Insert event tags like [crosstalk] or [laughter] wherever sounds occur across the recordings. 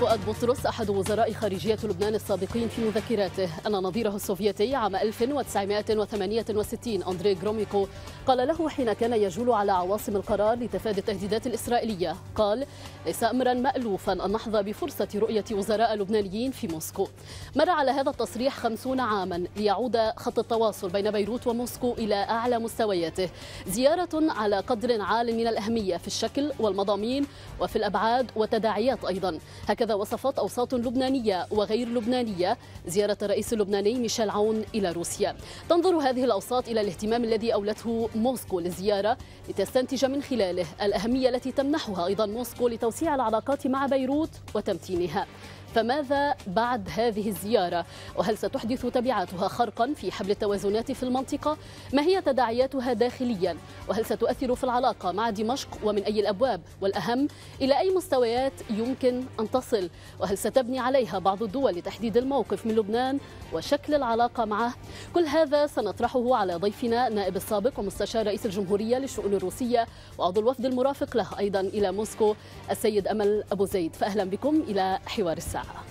فؤاد بطرس أحد وزراء خارجية لبنان السابقين في مذكراته أن نظيره السوفيتي عام 1968 أندري جروميكو قال له حين كان يجول على عواصم القرار لتفادي التهديدات الإسرائيلية قال ليس أمرا مألوفا أن نحظى بفرصة رؤية وزراء لبنانيين في موسكو مر على هذا التصريح خمسون عاما ليعود خط التواصل بين بيروت وموسكو إلى أعلى مستوياته زيارة على قدر عال من الأهمية في الشكل والمضامين وفي الأبعاد وتداعيات أيضا هكذا هكذا وصفت أوساط لبنانية وغير لبنانية زيارة الرئيس اللبناني ميشيل عون إلى روسيا تنظر هذه الأوساط إلى الاهتمام الذي أولته موسكو للزيارة لتستنتج من خلاله الأهمية التي تمنحها أيضا موسكو لتوسيع العلاقات مع بيروت وتمتينها فماذا بعد هذه الزيارة وهل ستحدث تبعاتها خرقا في حبل التوازنات في المنطقة ما هي تداعياتها داخليا وهل ستؤثر في العلاقة مع دمشق ومن أي الأبواب والأهم إلى أي مستويات يمكن أن تصل وهل ستبني عليها بعض الدول لتحديد الموقف من لبنان وشكل العلاقة معه كل هذا سنطرحه على ضيفنا نائب السابق ومستشار رئيس الجمهورية للشؤون الروسية وعضو الوفد المرافق له أيضا إلى موسكو السيد أمل أبو زيد فأهلا بكم إلى حوار الساعة. 打了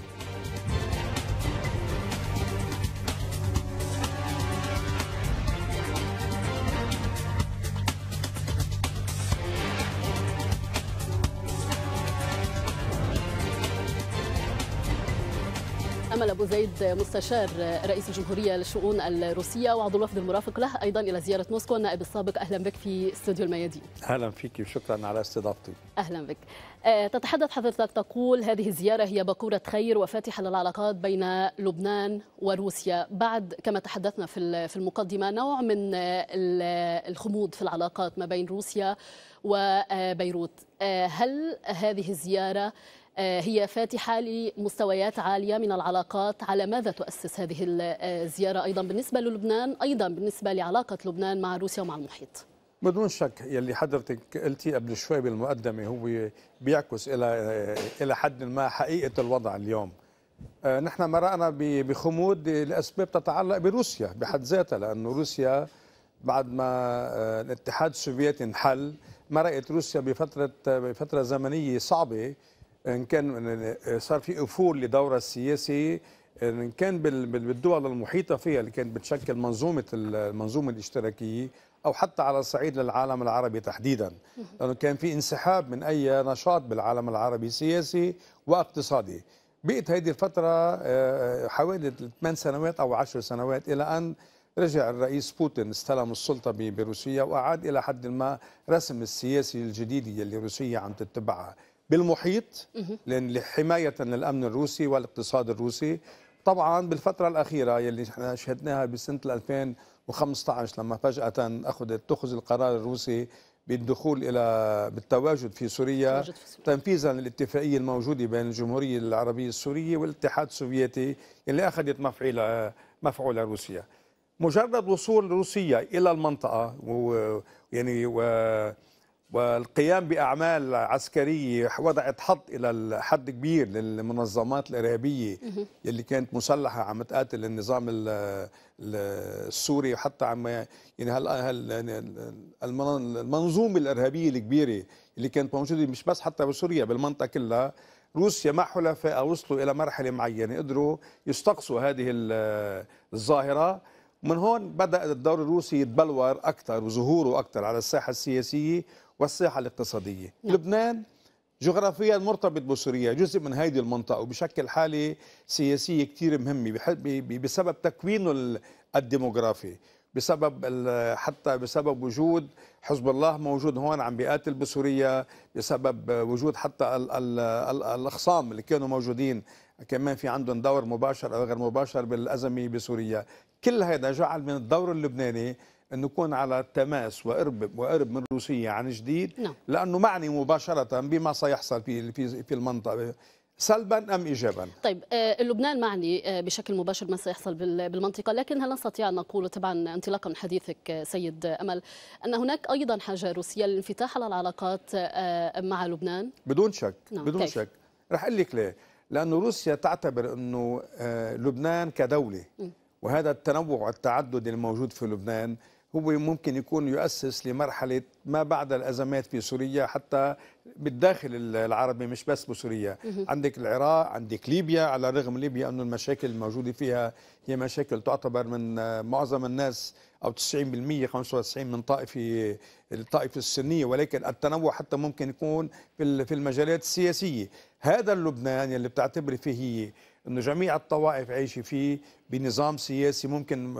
ابو زيد مستشار رئيس الجمهوريه للشؤون الروسيه وعضو الوفد المرافق له ايضا الى زياره موسكو النائب السابق اهلا بك في استوديو الميادين. اهلا فيك وشكرا على استضافتي. اهلا بك. آه، تتحدث حضرتك تقول هذه الزياره هي باكوره خير وفاتحه للعلاقات بين لبنان وروسيا بعد كما تحدثنا في في المقدمه نوع من آه، الخمود في العلاقات ما بين روسيا وبيروت. آه، هل هذه الزياره آه، هي فاتحة لمستويات عالية من العلاقات على ماذا تؤسس هذه الزيارة آه، أيضا بالنسبة للبنان أيضا بالنسبة لعلاقة لبنان مع روسيا ومع المحيط بدون شك يلي حضرتك قلتي قبل شوي بالمقدمة هو بيعكس إلى آه، إلى حد ما حقيقة الوضع اليوم نحن مرأنا بخمود لأسباب تتعلق بروسيا بحد ذاتها لأنه روسيا بعد ما الاتحاد السوفيتي انحل مرقت روسيا بفترة بفترة زمنية صعبة ان كان صار في افول لدورها السياسي ان كان بالدول المحيطه فيها اللي كانت بتشكل منظومه المنظومه الاشتراكيه او حتى على صعيد العالم العربي تحديدا لانه كان في انسحاب من اي نشاط بالعالم العربي سياسي واقتصادي بقت هذه الفتره آه، حوالي 8 سنوات او 10 سنوات الى ان رجع الرئيس بوتين استلم السلطه بروسيا واعاد الى حد ما رسم السياسي الجديد اللي روسيا عم تتبعها بالمحيط لحمايه للامن الروسي والاقتصاد الروسي طبعا بالفتره الاخيره يلي احنا شهدناها بسنه 2015 لما فجاه اخذت اتخذ القرار الروسي بالدخول الى بالتواجد في سوريا تنفيذا للاتفاقيه الموجوده بين الجمهوريه العربيه السوريه والاتحاد السوفيتي اللي اخذت مفعول مفعول روسيا مجرد وصول روسيا الى المنطقه و يعني و والقيام بأعمال عسكرية وضعت حد إلى حد كبير للمنظمات الإرهابية اللي كانت مسلحة عم تقاتل النظام السوري وحتى عم يعني, يعني المنظومة الإرهابية الكبيرة اللي كانت موجودة مش بس حتى بسوريا بالمنطقة كلها روسيا مع حلفائها وصلوا إلى مرحلة معينة قدروا يستقصوا هذه الظاهرة من هون بدأ الدور الروسي يتبلور أكثر وظهوره أكثر على الساحة السياسية والساحة الاقتصادية نعم. لبنان جغرافيا مرتبط بسوريا جزء من هذه المنطقة وبشكل حالة سياسية كثير مهمة بسبب تكوينه الديموغرافي بسبب حتى بسبب وجود حزب الله موجود هون عم بيقاتل بسوريا بسبب وجود حتى الـ الـ الـ الاخصام اللي كانوا موجودين كمان في عندهم دور مباشر او غير مباشر بالازمه بسوريا كل هذا جعل من الدور اللبناني أن نكون على تماس وقرب وقرب من روسيا عن جديد نعم. لأنه معني مباشرة بما سيحصل في في في المنطقة سلبا ام ايجابا؟ طيب آه، لبنان معني آه، بشكل مباشر ما سيحصل بالمنطقه، لكن هل نستطيع ان نقول طبعا انطلاقا من حديثك آه، سيد امل ان هناك ايضا حاجه روسيه للانفتاح على العلاقات مع لبنان؟ بدون شك نعم. بدون كيف؟ شك، رح اقول لك ليه؟ لانه روسيا تعتبر انه لبنان كدوله م. وهذا التنوع والتعدد الموجود في لبنان هو ممكن يكون يؤسس لمرحلة ما بعد الأزمات في سوريا حتى بالداخل العربي مش بس بسوريا عندك العراق عندك ليبيا على الرغم ليبيا أن المشاكل الموجودة فيها هي مشاكل تعتبر من معظم الناس أو 90% 95% من طائفة الطائفة السنية ولكن التنوع حتى ممكن يكون في المجالات السياسية هذا اللبنان اللي بتعتبر فيه أنه جميع الطوائف عايشة فيه بنظام سياسي ممكن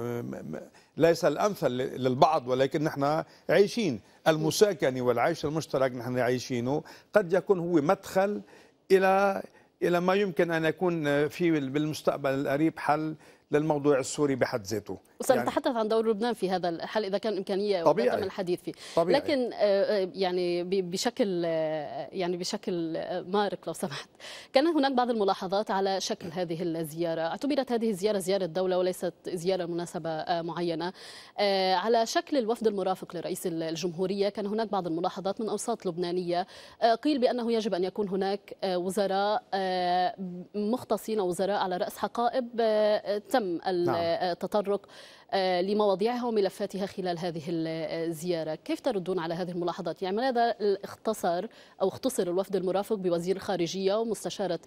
ليس الأمثل للبعض ولكن نحن عايشين المساكنة والعيش المشترك نحن عايشينه قد يكون هو مدخل إلى إلى ما يمكن أن يكون في بالمستقبل القريب حل للموضوع السوري بحد ذاته وسنتحدث يعني عن دور لبنان في هذا الحل اذا كان امكانيه طبيعي الحديث فيه طبيعي. لكن آه، آه، يعني, آه، يعني بشكل يعني بشكل مارق لو سمحت كان هناك بعض الملاحظات على شكل هذه الزياره اعتبرت هذه الزياره زياره دوله وليست زياره مناسبه معينه على شكل الوفد المرافق لرئيس الجمهوريه كان هناك بعض الملاحظات من اوساط لبنانيه قيل بانه يجب ان يكون هناك وزراء مختصين او وزراء على راس حقائب تم نعم. التطرق آه، لمواضيعها وملفاتها خلال هذه الزيارة كيف تردون على هذه الملاحظات يعني ماذا اختصر أو اختصر الوفد المرافق بوزير الخارجية ومستشارة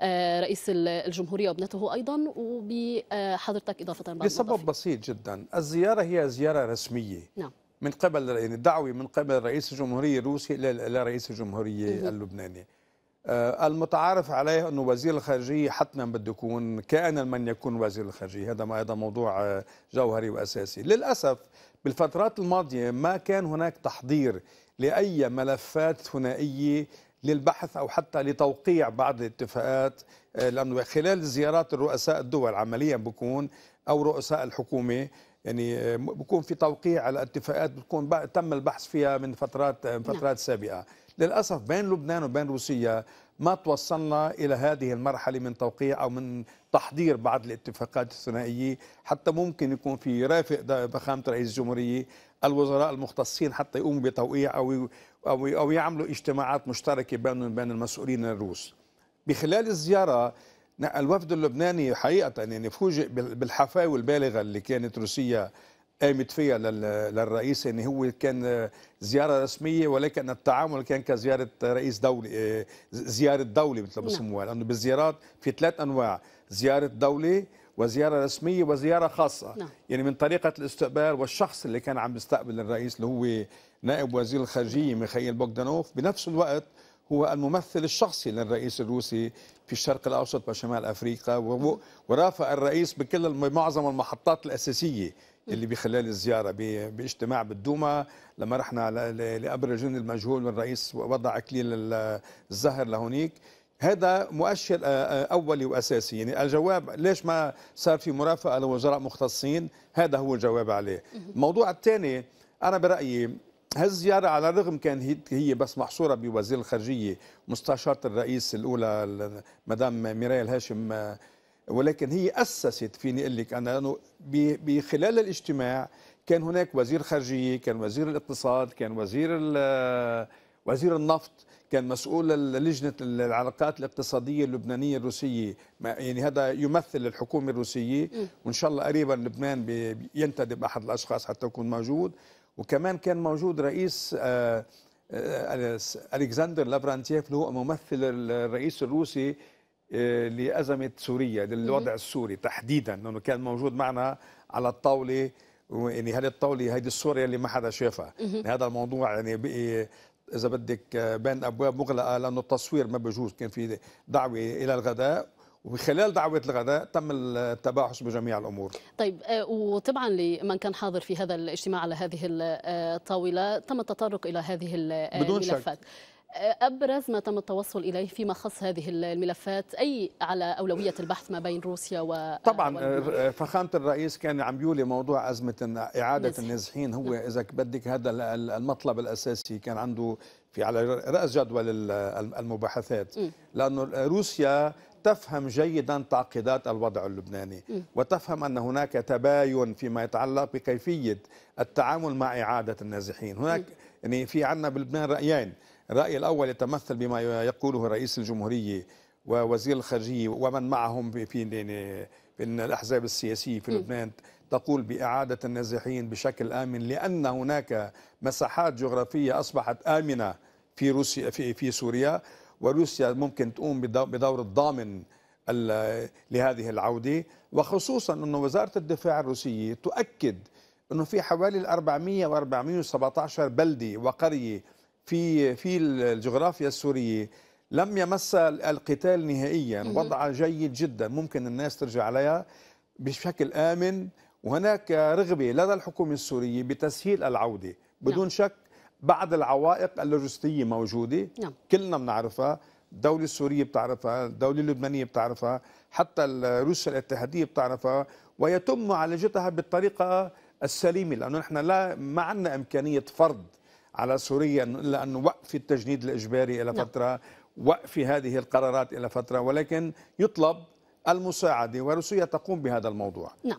آه، رئيس الجمهورية وابنته أيضا وبحضرتك إضافة بعد لسبب بسيط جدا الزيارة هي زيارة رسمية نعم من قبل يعني دعوه من قبل رئيس الجمهوريه الروسي الى رئيس الجمهوريه اللبناني آه، المتعارف عليه انه وزير الخارجيه حتما بده يكون كائنا من يكون وزير الخارجيه هذا ما هذا موضوع آه، جوهري واساسي للاسف بالفترات الماضيه ما كان هناك تحضير لاي ملفات ثنائيه للبحث او حتى لتوقيع بعض الاتفاقات آه، لانه خلال زيارات الرؤساء الدول عمليا بكون او رؤساء الحكومه يعني بكون في توقيع على اتفاقات بتكون تم البحث فيها من فترات من نعم. فترات سابقه للأسف بين لبنان وبين روسيا ما توصلنا إلى هذه المرحلة من توقيع أو من تحضير بعض الاتفاقات الثنائية حتى ممكن يكون في يرافق فخامة رئيس الجمهورية الوزراء المختصين حتى يقوموا بتوقيع أو أو أو يعملوا اجتماعات مشتركة بينهم بين المسؤولين الروس. بخلال الزيارة الوفد اللبناني حقيقة يعني فوجئ بالحفاوة البالغة اللي كانت روسيا قامت فيها للرئيس ان هو كان زياره رسميه ولكن التعامل كان كزياره رئيس دولي آه، زياره دولي مثل ما نعم. بسموها لانه بالزيارات في ثلاث انواع زياره دولي وزياره رسميه وزياره خاصه نعم. يعني من طريقه الاستقبال والشخص اللي كان عم يستقبل الرئيس اللي هو نائب وزير الخارجيه ميخائيل بوغدانوف بنفس الوقت هو الممثل الشخصي للرئيس الروسي في الشرق الاوسط وشمال افريقيا ورافق الرئيس بكل معظم المحطات الاساسيه اللي بخلال الزياره باجتماع بالدوما لما رحنا لقبر الجندي المجهول والرئيس وضع اكليل الزهر لهونيك هذا مؤشر اولي واساسي يعني الجواب ليش ما صار في مرافقه لوزراء مختصين هذا هو الجواب عليه الموضوع الثاني انا برايي هالزيارة على الرغم كان هي بس محصورة بوزير الخارجية مستشارة الرئيس الأولى مدام ميرايل هاشم ولكن هي أسست فيني أقول لك أنا أنه بخلال الاجتماع كان هناك وزير خارجية كان وزير الاقتصاد كان وزير وزير النفط كان مسؤول لجنة العلاقات الاقتصادية اللبنانية الروسية يعني هذا يمثل الحكومة الروسية وإن شاء الله قريبا لبنان ينتدب أحد الأشخاص حتى يكون موجود وكمان كان موجود رئيس آه، آه، آه، ألكسندر لافرانتيف اللي هو ممثل الرئيس الروسي آه، لأزمة سوريا للوضع السوري تحديدا لأنه كان موجود معنا على الطاولة يعني هذه الطاولة هذه الصورة اللي ما حدا شافها يعني هذا الموضوع يعني بقي إيه، إذا بدك آه، بين أبواب مغلقة لأنه التصوير ما بجوز كان في دعوة إلى الغداء وخلال دعوة الغداء تم التباحث بجميع الأمور طيب آه، وطبعا لمن كان حاضر في هذا الاجتماع على هذه الطاولة تم التطرق إلى هذه الملفات بدون شك. أبرز ما تم التوصل إليه فيما خص هذه الملفات أي على أولوية البحث ما بين روسيا و طبعا آه، آه، فخامة الرئيس كان عم يولي موضوع أزمة إعادة نزح. النازحين هو نعم. إذا بدك هذا المطلب الأساسي كان عنده في على رأس جدول المباحثات لأنه روسيا تفهم جيدا تعقيدات الوضع اللبناني وتفهم أن هناك تباين فيما يتعلق بكيفية التعامل مع إعادة النازحين هناك يعني في عندنا بلبنان رأيين الرأي الأول يتمثل بما يقوله رئيس الجمهورية ووزير الخارجية ومن معهم في في الأحزاب السياسية في لبنان تقول بإعادة النازحين بشكل آمن لأن هناك مساحات جغرافية أصبحت آمنة في روسيا في في سوريا وروسيا ممكن تقوم بدور الضامن لهذه العودة وخصوصا أن وزارة الدفاع الروسية تؤكد أنه في حوالي 400 و 417 بلدة وقرية في في الجغرافيا السوريه لم يمسها القتال نهائيا وضعها جيد جدا ممكن الناس ترجع عليها بشكل امن وهناك رغبه لدى الحكومه السوريه بتسهيل العوده بدون نعم. شك بعض العوائق اللوجستيه موجوده نعم. كلنا بنعرفها الدولة السورية بتعرفها الدولة اللبنانية بتعرفها حتى روسيا الاتحادية بتعرفها ويتم معالجتها بالطريقة السليمة لأنه نحن لا ما عندنا إمكانية فرض على سوريا لأن وقف التجنيد الإجباري إلى نعم. فترة وقف هذه القرارات إلى فترة ولكن يطلب المساعدة وروسيا تقوم بهذا الموضوع نعم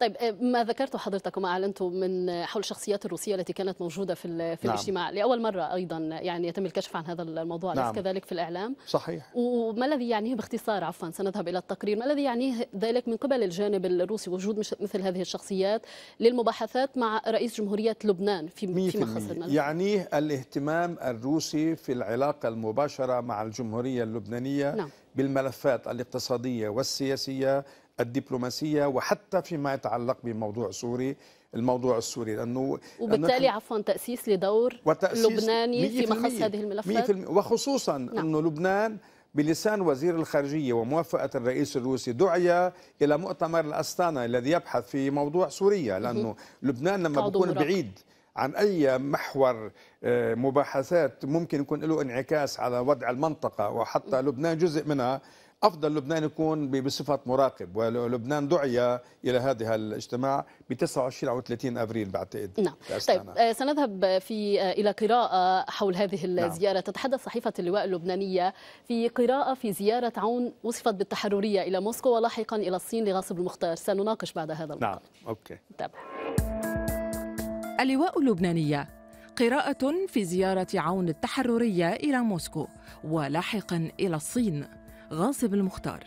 طيب آه، ما ذكرته حضرتك وما اعلنته من حول الشخصيات الروسيه التي كانت موجوده في في نعم. الاجتماع لاول مره ايضا يعني يتم الكشف عن هذا الموضوع نعم. كذلك في الاعلام صحيح وما الذي يعنيه باختصار عفوا سنذهب الى التقرير ما الذي يعنيه ذلك من قبل الجانب الروسي وجود مثل هذه الشخصيات للمباحثات مع رئيس جمهوريه لبنان في فيما يعني يعنيه الاهتمام الروسي في العلاقه المباشره مع الجمهوريه اللبنانيه نعم. بالملفات الاقتصاديه والسياسيه الدبلوماسيه وحتى فيما يتعلق بموضوع سوري الموضوع السوري لانه وبالتالي عفوا تاسيس لدور وتأسيس لبناني فيما مخص هذه الملفات وخصوصا نعم. انه لبنان بلسان وزير الخارجية وموافقة الرئيس الروسي دعي إلى مؤتمر الأستانا الذي يبحث في موضوع سوريا لأنه لبنان لما بيكون بعيد عن أي محور آه، مباحثات ممكن يكون له انعكاس على وضع المنطقة وحتى لبنان جزء منها افضل لبنان يكون بصفه مراقب ولبنان دعي الى هذا الاجتماع ب 29 او 30 افريل بعتقد نعم طيب آه، سنذهب في آه، الى قراءه حول هذه نعم. الزياره نعم. تتحدث صحيفه اللواء اللبنانيه في قراءه في زياره عون وصفت بالتحرريه الى موسكو ولاحقا الى الصين لغاصب المختار سنناقش بعد هذا الموضوع نعم اوكي طيب. اللواء اللبنانيه قراءة في زيارة عون التحررية إلى موسكو ولاحقا إلى الصين غاصب المختار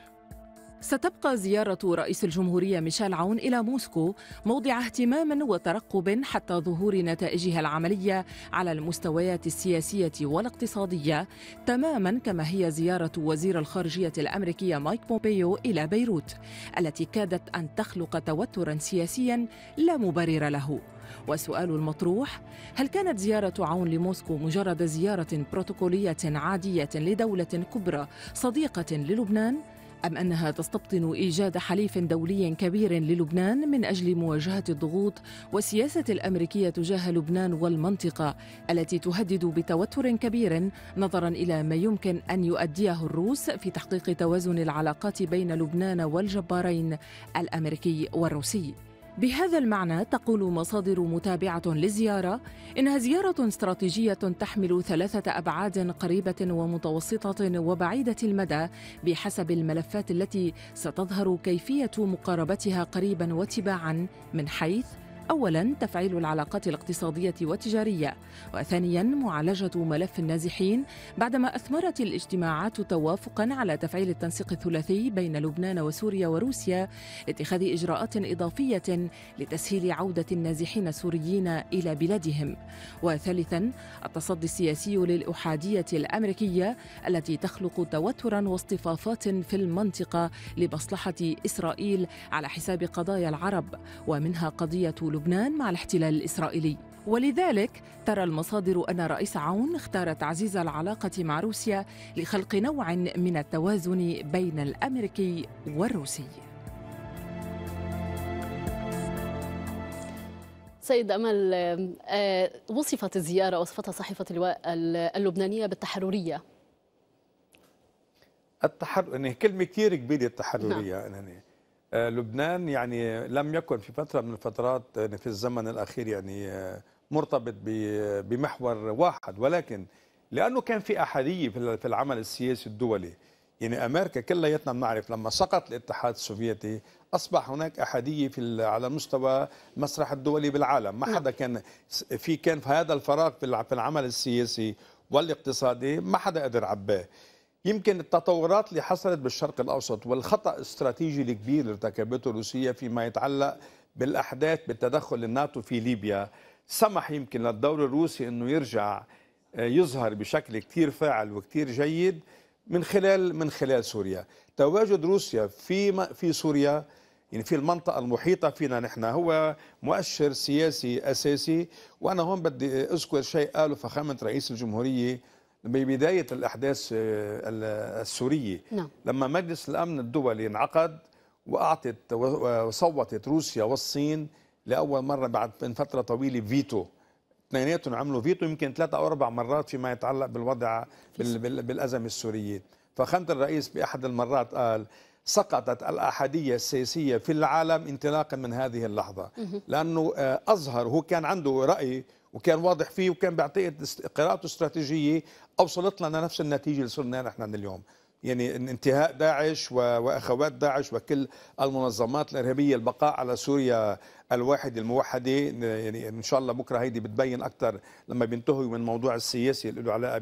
ستبقى زيارة رئيس الجمهورية ميشيل عون إلى موسكو موضع اهتمام وترقب حتى ظهور نتائجها العملية على المستويات السياسية والاقتصادية تماما كما هي زيارة وزير الخارجية الأمريكية مايك بومبيو إلى بيروت التي كادت أن تخلق توترا سياسيا لا مبرر له والسؤال المطروح هل كانت زيارة عون لموسكو مجرد زيارة بروتوكولية عادية لدولة كبرى صديقة للبنان؟ أم أنها تستبطن إيجاد حليف دولي كبير للبنان من أجل مواجهة الضغوط والسياسة الأمريكية تجاه لبنان والمنطقة التي تهدد بتوتر كبير نظرا إلى ما يمكن أن يؤديه الروس في تحقيق توازن العلاقات بين لبنان والجبارين الأمريكي والروسي بهذا المعنى تقول مصادر متابعة للزيارة إنها زيارة استراتيجية تحمل ثلاثة أبعاد قريبة ومتوسطة وبعيدة المدى بحسب الملفات التي ستظهر كيفية مقاربتها قريبا وتباعا من حيث أولا تفعيل العلاقات الاقتصادية والتجارية وثانيا معالجة ملف النازحين بعدما أثمرت الاجتماعات توافقا على تفعيل التنسيق الثلاثي بين لبنان وسوريا وروسيا لاتخاذ إجراءات إضافية لتسهيل عودة النازحين السوريين إلى بلادهم وثالثا التصدي السياسي للأحادية الأمريكية التي تخلق توترا واصطفافات في المنطقة لمصلحة إسرائيل على حساب قضايا العرب ومنها قضية لبنان مع الاحتلال الإسرائيلي ولذلك ترى المصادر أن رئيس عون اختار تعزيز العلاقة مع روسيا لخلق نوع من التوازن بين الأمريكي والروسي سيد أمل آه، وصفت الزيارة وصفتها صحيفة اللواء اللبنانية بالتحررية التحر... يعني كلمة كثير كبيرة التحررية نعم. يعني آه، لبنان يعني لم يكن في فتره من الفترات آه، يعني في الزمن الاخير يعني آه، مرتبط بمحور واحد ولكن لانه كان في احاديه في العمل السياسي الدولي يعني امريكا كلياتنا بنعرف لما سقط الاتحاد السوفيتي اصبح هناك احاديه في على مستوى المسرح الدولي بالعالم ما حدا كان في كان في هذا الفراغ في العمل السياسي والاقتصادي ما حدا قدر عباه يمكن التطورات اللي حصلت بالشرق الأوسط والخطأ الاستراتيجي الكبير اللي ارتكبته روسيا فيما يتعلق بالأحداث بالتدخل الناتو في ليبيا سمح يمكن للدور الروسي أنه يرجع آه، يظهر بشكل كثير فاعل وكثير جيد من خلال من خلال سوريا تواجد روسيا في في سوريا يعني في المنطقة المحيطة فينا نحن هو مؤشر سياسي أساسي وأنا هون بدي أذكر شيء قاله فخامة رئيس الجمهورية ببداية الأحداث آه، السورية نعم. لما مجلس الأمن الدولي انعقد وأعطت وصوتت روسيا والصين لأول مرة بعد من فترة طويلة فيتو اثنيناتهم عملوا فيتو يمكن ثلاثة أو أربع مرات فيما يتعلق بالوضع بالأزمة السورية فخامة الرئيس بأحد المرات قال سقطت الأحادية السياسية في العالم انطلاقا من هذه اللحظة لأنه آه، أظهر هو كان عنده رأي وكان واضح فيه وكان بيعطي قراءته استراتيجية اوصلت لنا نفس النتيجه اللي صرنا نحن اليوم يعني انتهاء داعش واخوات داعش وكل المنظمات الارهابيه البقاء على سوريا الواحد الموحده يعني ان شاء الله بكره هيدي بتبين اكثر لما بينتهوا من موضوع السياسي اللي له علاقه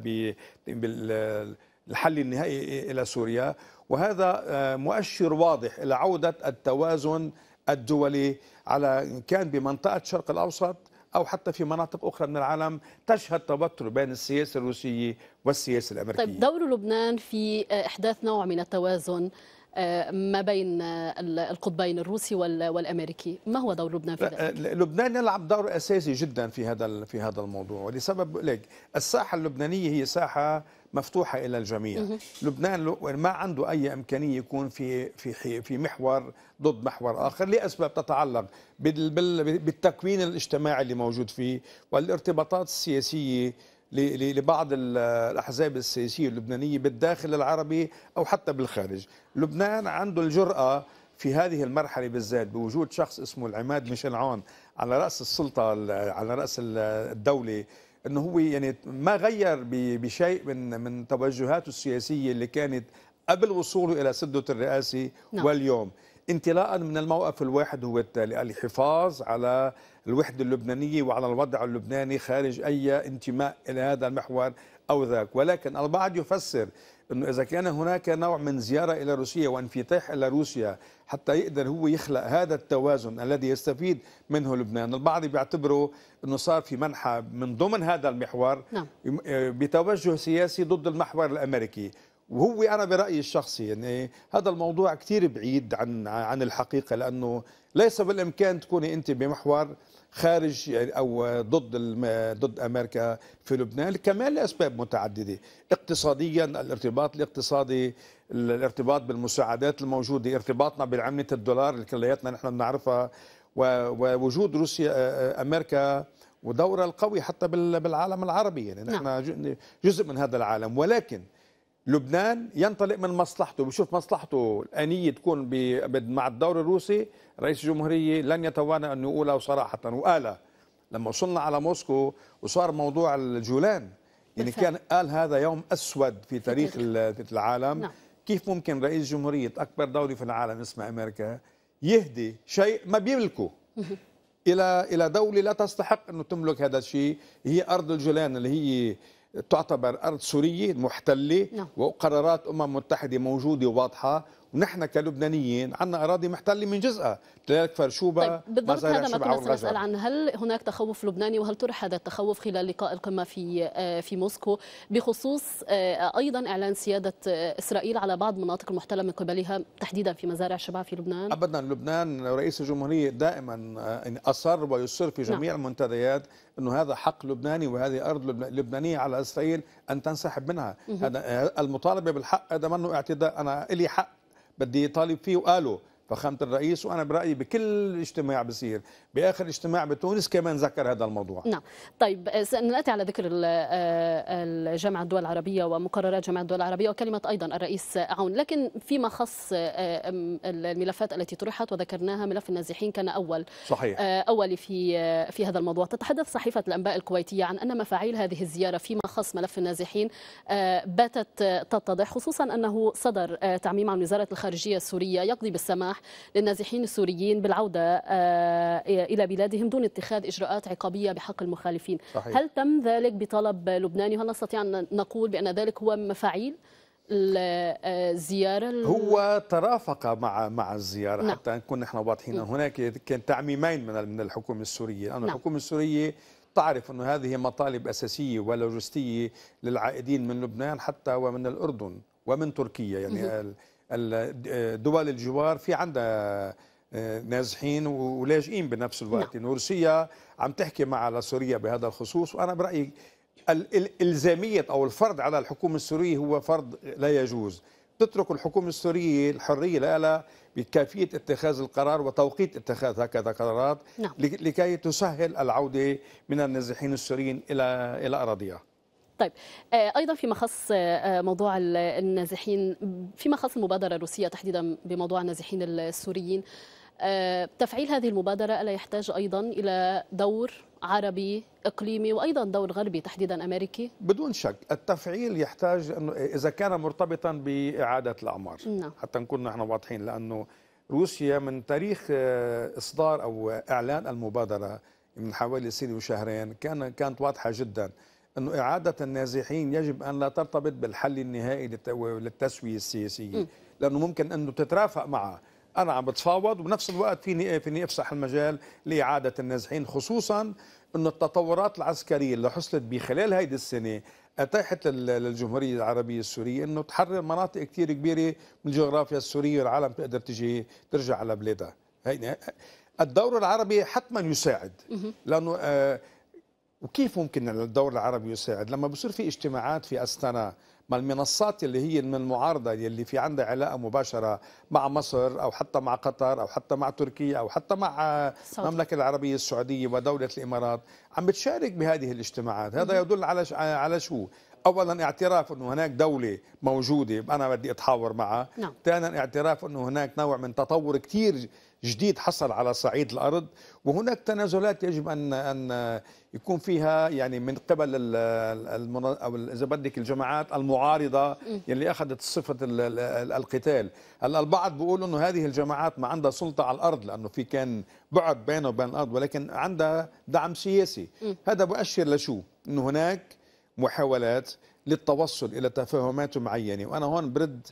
بالحل النهائي الى سوريا وهذا آه، مؤشر واضح الى عوده التوازن الدولي على كان بمنطقه الشرق الاوسط أو حتى في مناطق أخرى من العالم تشهد توتر بين السياسة الروسية والسياسة الأمريكية طيب دور لبنان في إحداث نوع من التوازن ما بين القطبين الروسي والامريكي ما هو دور لبنان في ذلك آه، لبنان يلعب دور اساسي جدا في هذا في هذا الموضوع لسبب لك الساحه اللبنانيه هي ساحه مفتوحه الى الجميع لبنان ما عنده اي امكانيه يكون في في في محور ضد محور اخر لاسباب تتعلق بالتكوين الاجتماعي اللي موجود فيه والارتباطات السياسيه لبعض الأحزاب السياسية اللبنانية بالداخل العربي أو حتى بالخارج لبنان عنده الجرأة في هذه المرحلة بالذات بوجود شخص اسمه العماد ميشيل عون على رأس السلطة على رأس الدولة انه هو يعني ما غير بشيء من من توجهاته السياسيه اللي كانت قبل وصوله الى سده الرئاسه نعم. واليوم انطلاقا من الموقف الواحد هو التالي الحفاظ على الوحدة اللبنانية وعلى الوضع اللبناني خارج أي انتماء إلى هذا المحور أو ذاك ولكن البعض يفسر أنه إذا كان هناك نوع من زيارة إلى روسيا وانفتاح إلى روسيا حتى يقدر هو يخلق هذا التوازن الذي يستفيد منه لبنان البعض بيعتبره أنه صار في منحى من ضمن هذا المحور نعم. آه، بتوجه سياسي ضد المحور الأمريكي وهو انا برايي الشخصي يعني هذا الموضوع كثير بعيد عن عن الحقيقه لانه ليس بالامكان تكوني انت بمحور خارج يعني او ضد ضد امريكا في لبنان كمان لاسباب متعدده اقتصاديا الارتباط الاقتصادي الارتباط بالمساعدات الموجوده ارتباطنا بعمله الدولار اللي كلياتنا نحن بنعرفها ووجود روسيا آه، آه، امريكا ودورها القوي حتى بالعالم العربي يعني نعم. نحن جزء من هذا العالم ولكن لبنان ينطلق من مصلحته بشوف مصلحته الآنية تكون مع الدور الروسي رئيس الجمهورية لن يتوانى أن يقولها صراحة وقالها لما وصلنا على موسكو وصار موضوع الجولان يعني كان قال هذا يوم أسود في تاريخ العالم نعم. كيف ممكن رئيس جمهورية أكبر دولة في العالم اسمها أمريكا يهدي شيء ما بيملكه [laughs] الى الى دوله لا تستحق انه تملك هذا الشيء هي ارض الجولان اللي هي تعتبر أرض سورية محتلة نعم. وقرارات أمم متحدة موجودة وواضحة نحن كلبنانيين عندنا اراضي محتله من جزءها تلك فرشوبه طيب بالضبط هذا ما كنت اسال عن هل هناك تخوف لبناني وهل طرح هذا التخوف خلال لقاء القمه في آه، في موسكو بخصوص آه، ايضا اعلان سياده آه، اسرائيل على بعض مناطق المحتله من قبلها تحديدا في مزارع شبع في لبنان ابدا لبنان رئيس الجمهوريه دائما اصر ويصر في جميع نعم. المنتديات انه هذا حق لبناني وهذه ارض لبنانيه على اسرائيل ان تنسحب منها هذا المطالبه بالحق هذا منه اعتداء انا لي حق بدي طالب فيه وقالوا فخامه الرئيس وانا برايي بكل اجتماع بصير باخر اجتماع بتونس كمان ذكر هذا الموضوع نعم طيب آه، سناتي على ذكر آه، آه، الجامعه الدول العربيه ومقررات جامعه الدول العربيه وكلمه ايضا الرئيس عون لكن فيما خص الملفات التي طرحت وذكرناها ملف النازحين كان اول صحيح اولي في في هذا الموضوع تتحدث صحيفه الانباء الكويتيه عن ان مفاعيل هذه الزياره فيما خص ملف النازحين باتت تتضح خصوصا انه صدر تعميم عن وزاره الخارجيه السوريه يقضي بالسماح السماح للنازحين السوريين بالعودة آه، إلى بلادهم دون اتخاذ إجراءات عقابية بحق المخالفين صحيح. هل تم ذلك بطلب لبناني هل نستطيع أن نقول بأن ذلك هو مفاعيل الزيارة هو ترافق مع مع الزيارة نعم. حتى نكون نحن واضحين نعم. هناك كان تعميمين من من الحكومة السورية لأن نعم. الحكومة السورية تعرف أن هذه مطالب أساسية ولوجستية للعائدين من لبنان حتى ومن الأردن ومن تركيا يعني الدول الجوار في عندها آه، نازحين ولاجئين بنفس الوقت نعم. روسيا عم تحكي مع سوريا بهذا الخصوص وانا برايي الالزاميه او الفرض على الحكومه السوريه هو فرض لا يجوز تترك الحكومه السوريه الحريه لها بكيفيه اتخاذ القرار وتوقيت اتخاذ هكذا قرارات نعم. لكي تسهل العوده من النازحين السوريين الى الى اراضيها طيب آه، ايضا فيما خص آه، آه، موضوع النازحين فيما خص المبادره الروسيه تحديدا بموضوع النازحين السوريين تفعيل هذه المبادره الا يحتاج ايضا الى دور عربي اقليمي وايضا دور غربي تحديدا امريكي بدون شك التفعيل يحتاج انه اذا كان مرتبطا باعاده الاعمار نعم. حتى نكون نحن واضحين لانه روسيا من تاريخ اصدار او اعلان المبادره من حوالي سنه وشهرين كان كانت واضحه جدا أنه إعادة النازحين يجب أن لا ترتبط بالحل النهائي للتسوية السياسية لأنه ممكن أنه تترافق معه أنا عم بتفاوض وبنفس الوقت فيني إيه، فيني أفسح المجال لإعادة النازحين خصوصا أنه التطورات العسكرية اللي حصلت بخلال هيدي السنة اتاحت للجمهوريه العربيه السوريه انه تحرر مناطق كثير كبيره من الجغرافيا السوريه والعالم تقدر تجي ترجع على بلادها الدور العربي حتما يساعد لانه آه وكيف ممكن الدور العربي يساعد لما بصير في اجتماعات في أستانا ما المنصات اللي هي من المعارضة اللي في عندها علاقة مباشرة مع مصر أو حتى مع قطر أو حتى مع تركيا أو حتى مع المملكة العربية السعودية ودولة الإمارات عم بتشارك بهذه الاجتماعات هذا يدل على على شو اولا اعتراف انه هناك دوله موجوده انا بدي اتحاور معها نعم. ثانيا اعتراف انه هناك نوع من تطور كثير جديد حصل على صعيد الارض وهناك تنازلات يجب ان ان يكون فيها يعني من قبل او اذا بدك الجماعات المعارضه اللي اخذت صفه القتال، هلا البعض بيقول انه هذه الجماعات ما عندها سلطه على الارض لانه في كان بعد بينه وبين الارض ولكن عندها دعم سياسي، هذا بؤشر لشو؟ انه هناك محاولات للتوصل الى تفاهمات معينه وانا هون برد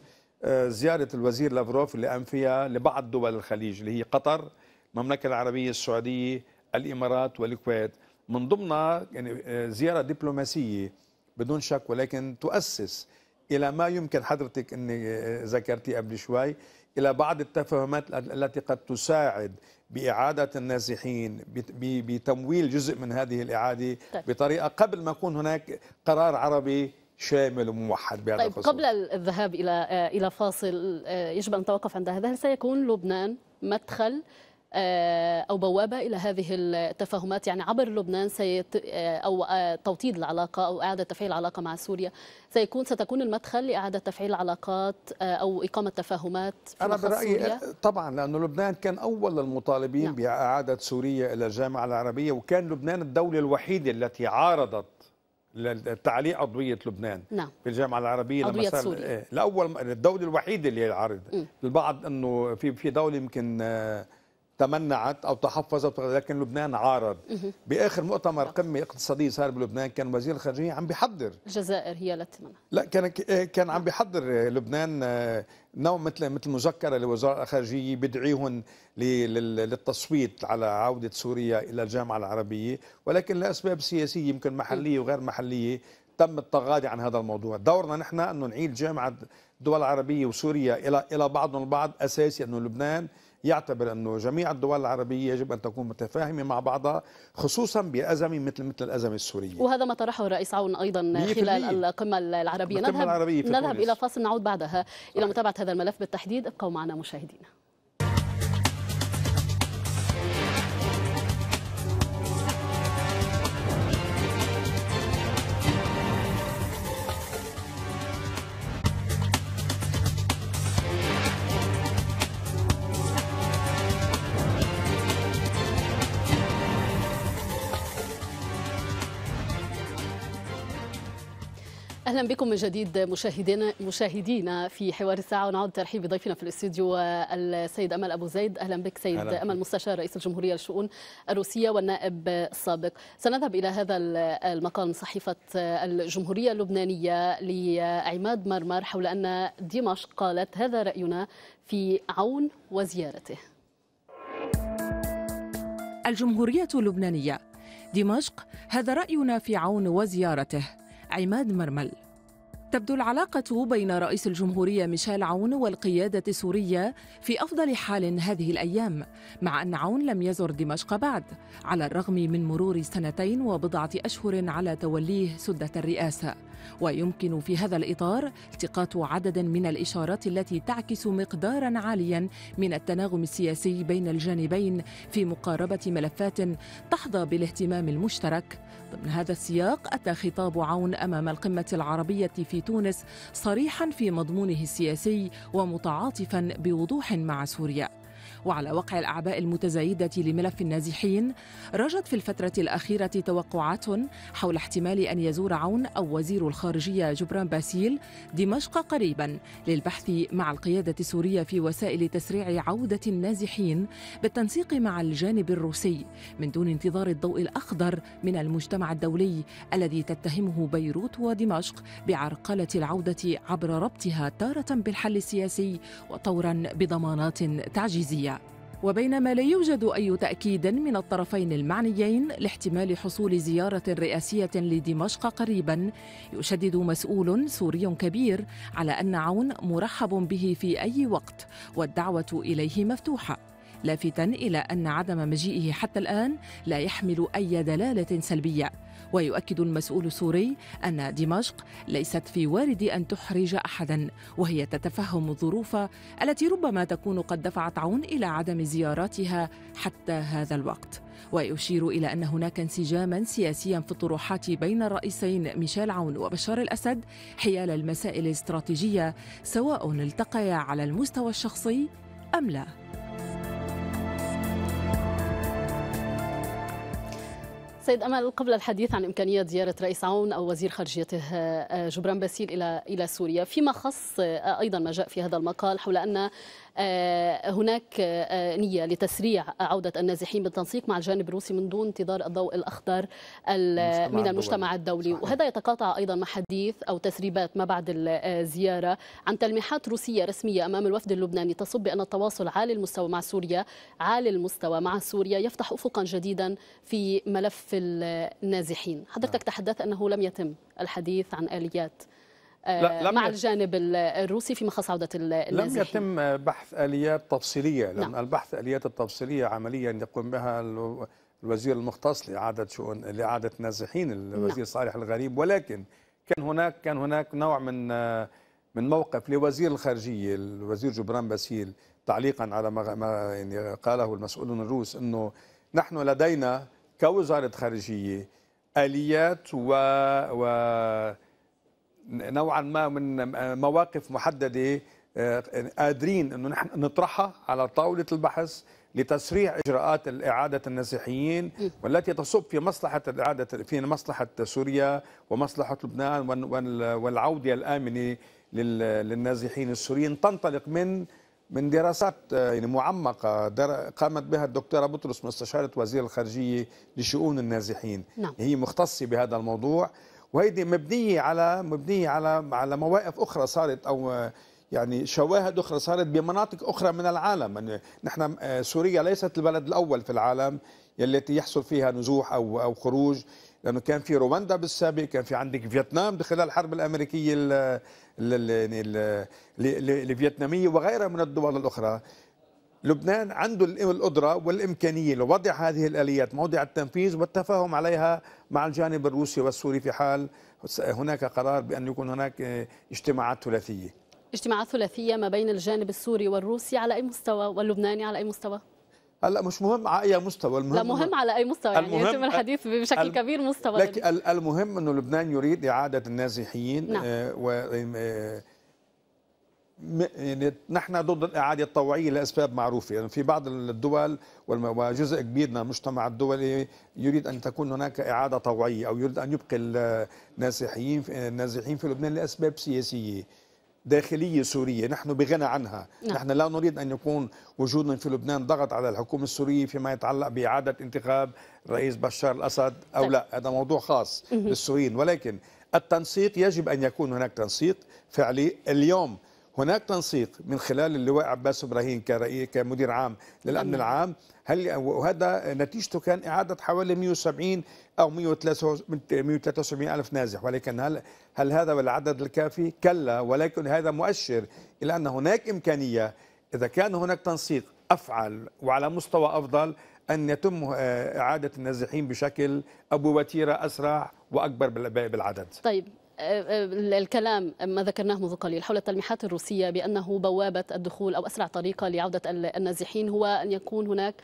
زيارة الوزير لافروف اللي قام فيها لبعض دول الخليج اللي هي قطر المملكة العربية السعودية الإمارات والكويت من ضمنها يعني آه، زيارة دبلوماسية بدون شك ولكن تؤسس إلى ما يمكن حضرتك أن آه، ذكرتي قبل شوي إلى بعض التفاهمات التي قد تساعد بإعادة النازحين بتمويل جزء من هذه الإعادة طيب. بطريقة قبل ما يكون هناك قرار عربي شامل وموحد بهذا طيب قبل الذهاب الى آه، الى فاصل آه، يجب ان نتوقف عند هذا هل سيكون لبنان مدخل آه، أو بوابة إلى هذه التفاهمات يعني عبر لبنان سيت أو توطيد العلاقة أو إعادة تفعيل العلاقة مع سوريا سيكون ستكون المدخل لإعادة تفعيل العلاقات أو إقامة تفاهمات في أنا برأيي طبعا لأنه لبنان كان أول المطالبين نعم. بإعادة سوريا إلى الجامعة العربية وكان لبنان الدولة الوحيدة التي عارضت لتعليق قضيه لبنان نعم. في الجامعه العربيه قضية لما صار إيه، لاول الدوله الوحيده اللي هي العارضه البعض انه في في دوله يمكن آه تمنعت او تحفظت لكن لبنان عارض باخر مؤتمر نعم. قمه اقتصاديه صار بلبنان كان وزير الخارجيه عم بيحضر الجزائر هي التي منعت لا كان آه، كان عم بيحضر آه، لبنان آه، نوع مثل مثل مذكره لوزاره الخارجيه بدعيهم للتصويت على عوده سوريا الى الجامعه العربيه ولكن لاسباب سياسيه يمكن محليه وغير محليه تم التغاضي عن هذا الموضوع دورنا نحن انه نعيد جامعه الدول العربيه وسوريا الى الى بعضهم البعض اساسي انه لبنان يعتبر أنه جميع الدول العربية يجب أن تكون متفاهمة مع بعضها خصوصا بأزمة مثل مثل الأزمة السورية وهذا ما طرحه الرئيس عون أيضا خلال القمة العربية نذهب, العربية نذهب إلى فاصل نعود بعدها إلى متابعة هذا الملف بالتحديد ابقوا معنا مشاهدينا اهلا بكم من جديد مشاهدينا مشاهدينا في حوار الساعه ونعود ترحيب بضيفنا في الاستوديو آه، السيد امل ابو زيد اهلا بك سيد أهلا امل مستشار رئيس الجمهوريه للشؤون الروسيه والنائب السابق سنذهب الى هذا المقال من صحيفه آه، الجمهوريه اللبنانيه لعماد مرمر حول ان دمشق قالت هذا راينا في عون وزيارته الجمهوريه اللبنانيه دمشق هذا راينا في عون وزيارته عماد مرمل تبدو العلاقة بين رئيس الجمهورية ميشيل عون والقيادة السورية في أفضل حال هذه الأيام، مع أن عون لم يزر دمشق بعد، على الرغم من مرور سنتين وبضعة أشهر على توليه سدة الرئاسة. ويمكن في هذا الإطار التقاط عدد من الإشارات التي تعكس مقدارا عاليا من التناغم السياسي بين الجانبين في مقاربة ملفات تحظى بالاهتمام المشترك ضمن هذا السياق أتى خطاب عون أمام القمة العربية في تونس صريحا في مضمونه السياسي ومتعاطفا بوضوح مع سوريا وعلى وقع الأعباء المتزايدة لملف النازحين رجت في الفترة الأخيرة توقعات حول احتمال أن يزور عون أو وزير الخارجية جبران باسيل دمشق قريبا للبحث مع القيادة السورية في وسائل تسريع عودة النازحين بالتنسيق مع الجانب الروسي من دون انتظار الضوء الأخضر من المجتمع الدولي الذي تتهمه بيروت ودمشق بعرقلة العودة عبر ربطها تارة بالحل السياسي وطورا بضمانات تعجيزية وبينما لا يوجد أي تأكيد من الطرفين المعنيين لاحتمال حصول زيارة رئاسية لدمشق قريبا يشدد مسؤول سوري كبير على أن عون مرحب به في أي وقت والدعوة إليه مفتوحة لافتا إلى أن عدم مجيئه حتى الآن لا يحمل أي دلالة سلبية ويؤكد المسؤول السوري أن دمشق ليست في وارد أن تحرج أحدا وهي تتفهم الظروف التي ربما تكون قد دفعت عون إلى عدم زياراتها حتى هذا الوقت ويشير إلى أن هناك انسجاما سياسيا في الطروحات بين الرئيسين ميشيل عون وبشار الأسد حيال المسائل الاستراتيجية سواء التقيا على المستوى الشخصي أم لا سيد أمل قبل الحديث عن إمكانية زيارة رئيس عون أو وزير خارجيته آه، جبران باسيل إلى إلى سوريا فيما خص آه، أيضا ما جاء في هذا المقال حول أن آه، هناك آه، آه، نية لتسريع عودة النازحين بالتنسيق مع الجانب الروسي من دون انتظار الضوء الأخضر من المجتمع الدولي صحيح. وهذا يتقاطع أيضا مع حديث أو تسريبات ما بعد الزيارة عن تلميحات روسية رسمية أمام الوفد اللبناني تصب بأن التواصل عالي المستوى مع سوريا عالي المستوى مع سوريا يفتح أفقا جديدا في ملف النازحين حضرتك نعم. تحدث أنه لم يتم الحديث عن آليات آه، لا مع الجانب الروسي فيما خص عودة النازحين لم يتم بحث آليات تفصيلية لأن نعم. البحث اليات التفصيلية عمليا يقوم بها الوزير المختص لإعادة شؤون لإعادة النازحين نعم. الوزير نعم. صالح الغريب ولكن كان هناك كان هناك نوع من من موقف لوزير الخارجية الوزير جبران باسيل تعليقا على ما يعني قاله المسؤولون الروس انه نحن لدينا كوزاره خارجيه اليات و, و... نوعا ما من مواقف محدده آه، قادرين انه نحن نطرحها على طاوله البحث لتسريع اجراءات اعاده النازحين والتي تصب في مصلحه اعاده في مصلحه سوريا ومصلحه لبنان والعوده الامنه للنازحين السوريين تنطلق من من دراسات آه، يعني معمقه قامت بها الدكتوره بطرس مستشاره وزير الخارجيه لشؤون النازحين نعم. هي مختصه بهذا الموضوع وهيدي مبنيه على مبنيه على على مواقف اخرى صارت او آه، يعني شواهد اخرى صارت بمناطق اخرى من العالم يعني نحن آه، سوريا ليست البلد الاول في العالم التي يحصل فيها نزوح او او خروج لانه كان في رواندا بالسابق كان في عندك فيتنام خلال الحرب الامريكيه يعني الفيتناميه وغيرها من الدول الاخرى لبنان عنده القدرة والإمكانية لوضع هذه الآليات موضع التنفيذ والتفاهم عليها مع الجانب الروسي والسوري في حال هناك قرار بأن يكون هناك آه، اجتماعات ثلاثية اجتماعات ثلاثية ما بين الجانب السوري والروسي على أي مستوى واللبناني على أي مستوى؟ هلا مش مهم على اي مستوى المهم لا مهم على اي مستوى يعني يتم الحديث بشكل الم... كبير مستوى لكن المهم انه لبنان يريد اعاده النازحين نعم. آه و... آه يعني نحن ضد الإعادة الطوعية لأسباب معروفة يعني في بعض الدول وجزء كبير من المجتمع الدولي يريد أن تكون هناك إعادة طوعية أو يريد أن يبقي النازحين النازحين في لبنان لأسباب سياسية داخلية سورية نحن بغنى عنها نعم. نحن لا نريد أن يكون وجودنا في لبنان ضغط على الحكومة السورية فيما يتعلق بإعادة انتخاب رئيس بشار الأسد أو طيب. لا هذا موضوع خاص للسوريين ولكن التنسيق يجب أن يكون هناك تنسيق فعلي اليوم هناك تنسيق من خلال اللواء عباس ابراهيم كرئي كمدير عام للامن العام هل وهذا نتيجته كان اعاده حوالي 170 او 173 الف نازح ولكن هل هل هذا العدد الكافي؟ كلا ولكن هذا مؤشر الى ان هناك امكانيه اذا كان هناك تنسيق افعل وعلى مستوى افضل ان يتم آه، اعاده النازحين بشكل او بوتيره اسرع واكبر بالعدد. طيب أه، أه، الكلام ما ذكرناه منذ قليل حول التلميحات الروسية بأنه بوابة الدخول أو أسرع طريقة لعودة النازحين هو أن يكون هناك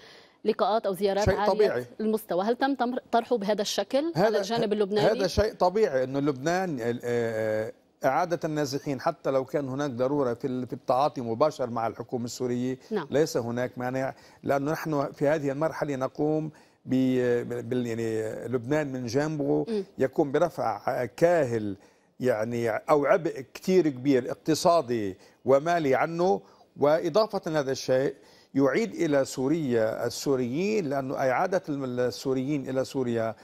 لقاءات او زيارات شيء عاليه طبيعي. المستوى هل تم طرحه بهذا الشكل هذا على الجانب اللبناني هذا شيء طبيعي انه لبنان آه، إعادة النازحين حتى لو كان هناك ضرورة في في التعاطي مباشر مع الحكومة السورية نعم. ليس هناك مانع لأنه نحن في هذه المرحلة نقوم يعني لبنان من جانبه يكون برفع كاهل يعني او عبء كثير كبير اقتصادي ومالي عنه واضافه لهذا الشيء يعيد الى سوريا السوريين لانه اعاده السوريين الى سوريا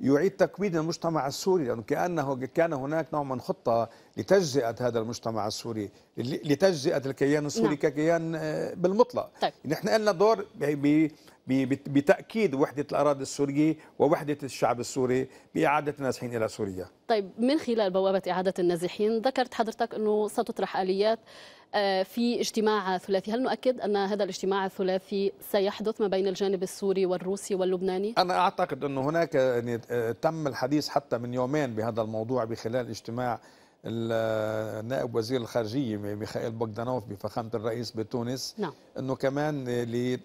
يعيد تكوين المجتمع السوري لانه كانه كان هناك نوع من خطه لتجزئه هذا المجتمع السوري لتجزئه الكيان السوري نعم. ككيان بالمطلق طيب. نحن لنا دور بتاكيد وحده الاراضي السوريه ووحده الشعب السوري باعاده النازحين الى سوريا. طيب من خلال بوابه اعاده النازحين ذكرت حضرتك انه ستطرح اليات آه، في اجتماع ثلاثي هل نؤكد أن هذا الاجتماع الثلاثي سيحدث ما بين الجانب السوري والروسي واللبناني؟ أنا أعتقد أنه هناك يعني، آه، تم الحديث حتى من يومين بهذا الموضوع بخلال اجتماع النائب وزير الخارجية ميخائيل بوغدانوف بفخامة الرئيس بتونس نعم. أنه كمان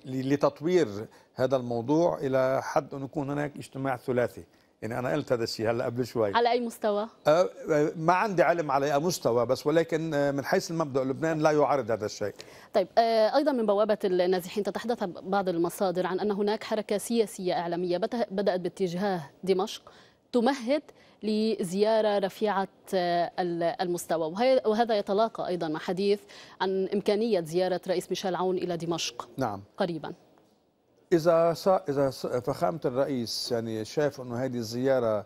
لتطوير هذا الموضوع إلى حد انه يكون هناك اجتماع ثلاثي يعني أنا قلت هذا الشيء هلا قبل شوي على أي مستوى؟ أه، أه، ما عندي علم على أي مستوى بس ولكن أه، من حيث المبدأ لبنان لا يعارض هذا الشيء طيب أيضا من بوابة النازحين تتحدث بعض المصادر عن أن هناك حركة سياسية إعلامية بدأت باتجاه دمشق تمهد لزيارة رفيعة آه، المستوى وهذا يتلاقى أيضا مع حديث عن إمكانية زيارة رئيس ميشيل عون إلى دمشق نعم قريبا إذا سا... إذا فخامة الرئيس يعني شاف أنه هذه الزيارة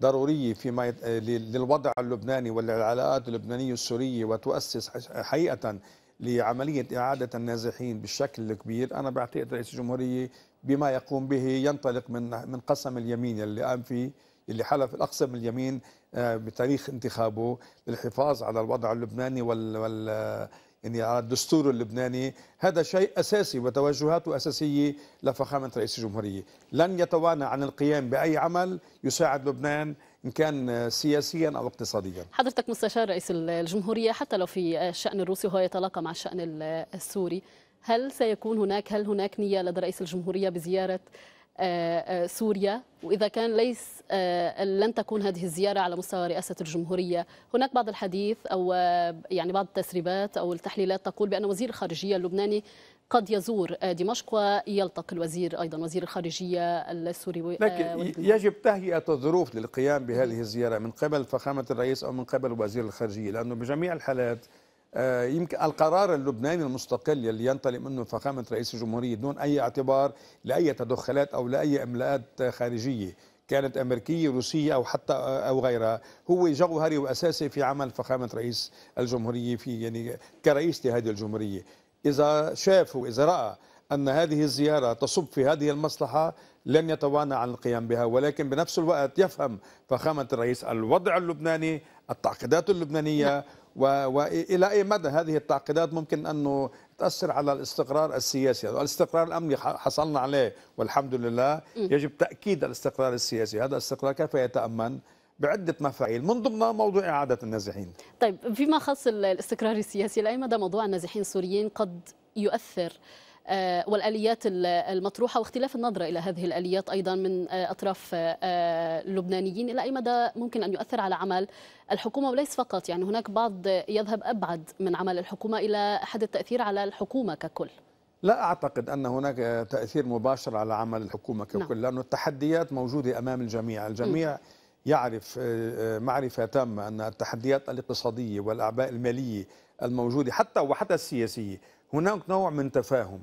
ضرورية فيما يت... للوضع اللبناني والعلاقات اللبنانية السورية وتؤسس حقيقة لعملية إعادة النازحين بالشكل الكبير أنا بعتقد رئيس الجمهورية بما يقوم به ينطلق من من قسم اليمين اللي قام فيه اللي حلف الأقصى من اليمين آه، بتاريخ انتخابه للحفاظ على الوضع اللبناني وال, وال يعني على الدستور اللبناني هذا شيء أساسي وتوجهاته أساسية لفخامة رئيس الجمهورية لن يتوانى عن القيام بأي عمل يساعد لبنان إن كان آه، سياسيا أو اقتصاديا حضرتك مستشار رئيس الجمهورية حتى لو في آه، الشأن الروسي وهو يتلاقى مع الشأن السوري هل سيكون هناك هل هناك نية لدى رئيس الجمهورية بزيارة آه، آه، سوريا وإذا كان ليس آه، لن تكون هذه الزيارة على مستوى رئاسة الجمهورية هناك بعض الحديث أو يعني بعض التسريبات أو التحليلات تقول بأن وزير الخارجية اللبناني قد يزور دمشق ويلتقي الوزير ايضا وزير الخارجيه السوري لكن يجب تهيئه الظروف للقيام بهذه الزياره من قبل فخامه الرئيس او من قبل وزير الخارجيه لانه بجميع الحالات آه، يمكن القرار اللبناني المستقل اللي ينطلق منه فخامة رئيس الجمهورية دون أي اعتبار لأي تدخلات أو لأي إملاءات خارجية كانت أمريكية روسية أو حتى آه، أو غيرها هو جوهري وأساسي في عمل فخامة رئيس الجمهورية في يعني كرئيس لهذه الجمهورية إذا شاف وإذا رأى أن هذه الزيارة تصب في هذه المصلحة لن يتوانى عن القيام بها ولكن بنفس الوقت يفهم فخامة الرئيس الوضع اللبناني التعقيدات اللبنانية والى اي مدى هذه التعقيدات ممكن انه تاثر على الاستقرار السياسي، الاستقرار الامني حصلنا عليه والحمد لله، يجب تاكيد الاستقرار السياسي، هذا الاستقرار كيف يتامن؟ بعدة مفاعيل من ضمنها موضوع إعادة النازحين طيب فيما خص الاستقرار السياسي لأي مدى موضوع النازحين السوريين قد يؤثر آه، والآليات المطروحة واختلاف النظرة إلى هذه الآليات أيضا من آه، أطراف آه، اللبنانيين إلى أي مدى ممكن أن يؤثر على عمل الحكومة وليس فقط يعني هناك بعض يذهب أبعد من عمل الحكومة إلى حد التأثير على الحكومة ككل لا أعتقد أن هناك تأثير مباشر على عمل الحكومة ككل نعم. لانه التحديات موجودة أمام الجميع الجميع م. يعرف معرفة تامة أن التحديات الاقتصادية والأعباء المالية الموجودة حتى وحتى السياسية هناك نوع من تفاهم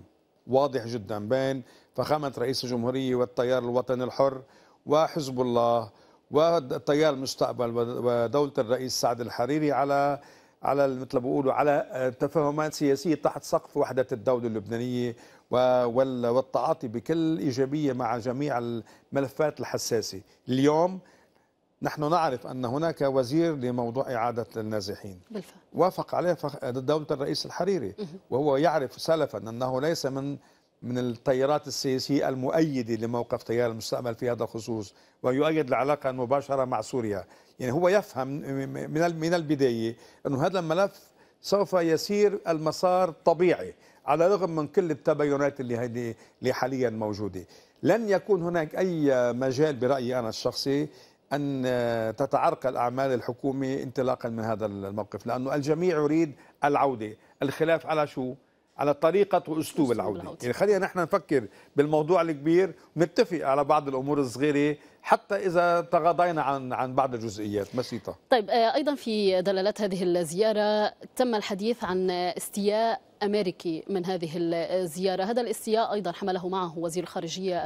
واضح جدا بين فخامة رئيس الجمهورية والتيار الوطني الحر وحزب الله وتيار المستقبل ودولة الرئيس سعد الحريري على على مثل ما بيقولوا على تفاهمات سياسية تحت سقف وحدة الدولة اللبنانية والتعاطي بكل إيجابية مع جميع الملفات الحساسة اليوم نحن نعرف أن هناك وزير لموضوع إعادة النازحين بالفعل. وافق عليه دولة الرئيس الحريري وهو يعرف سلفا أنه ليس من من التيارات السياسية المؤيدة لموقف تيار المستقبل في هذا الخصوص ويؤيد العلاقة المباشرة مع سوريا يعني هو يفهم من من البداية أنه هذا الملف سوف يسير المسار طبيعي على الرغم من كل التباينات اللي اللي حاليا موجودة لن يكون هناك أي مجال برأيي أنا الشخصي أن تتعرقل أعمال الحكومة انطلاقا من هذا الموقف لأنه الجميع يريد العودة الخلاف على شو؟ على طريقة وأسلوب العودة. العودة يعني خلينا نحن نفكر بالموضوع الكبير ونتفق على بعض الأمور الصغيرة حتى إذا تغاضينا عن عن بعض الجزئيات بسيطة طيب آه، أيضا في دلالات هذه الزيارة تم الحديث عن استياء الأمريكي من هذه الزيارة هذا الاستياء أيضا حمله معه وزير الخارجية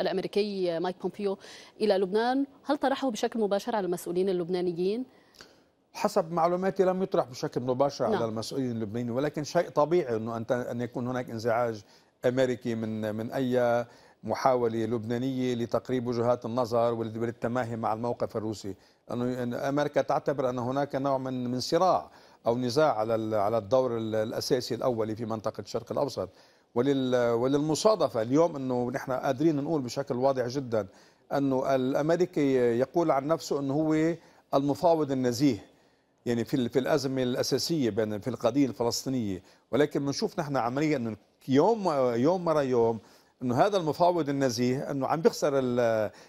الأمريكي مايك بومبيو إلى لبنان هل طرحه بشكل مباشر على المسؤولين اللبنانيين؟ حسب معلوماتي لم يطرح بشكل مباشر نعم. على المسؤولين اللبنانيين ولكن شيء طبيعي انه ان يكون هناك انزعاج امريكي من من اي محاوله لبنانيه لتقريب وجهات النظر وللتماهي مع الموقف الروسي انه امريكا تعتبر ان هناك نوع من من صراع او نزاع على على الدور الاساسي الاولي في منطقه الشرق الاوسط وللمصادفه اليوم انه نحن قادرين نقول بشكل واضح جدا انه الامريكي يقول عن نفسه انه هو المفاوض النزيه يعني في في الازمه الاساسيه بين في القضيه الفلسطينيه ولكن بنشوف نحن عمليا انه يوم يوم مرة يوم انه هذا المفاوض النزيه انه عم بيخسر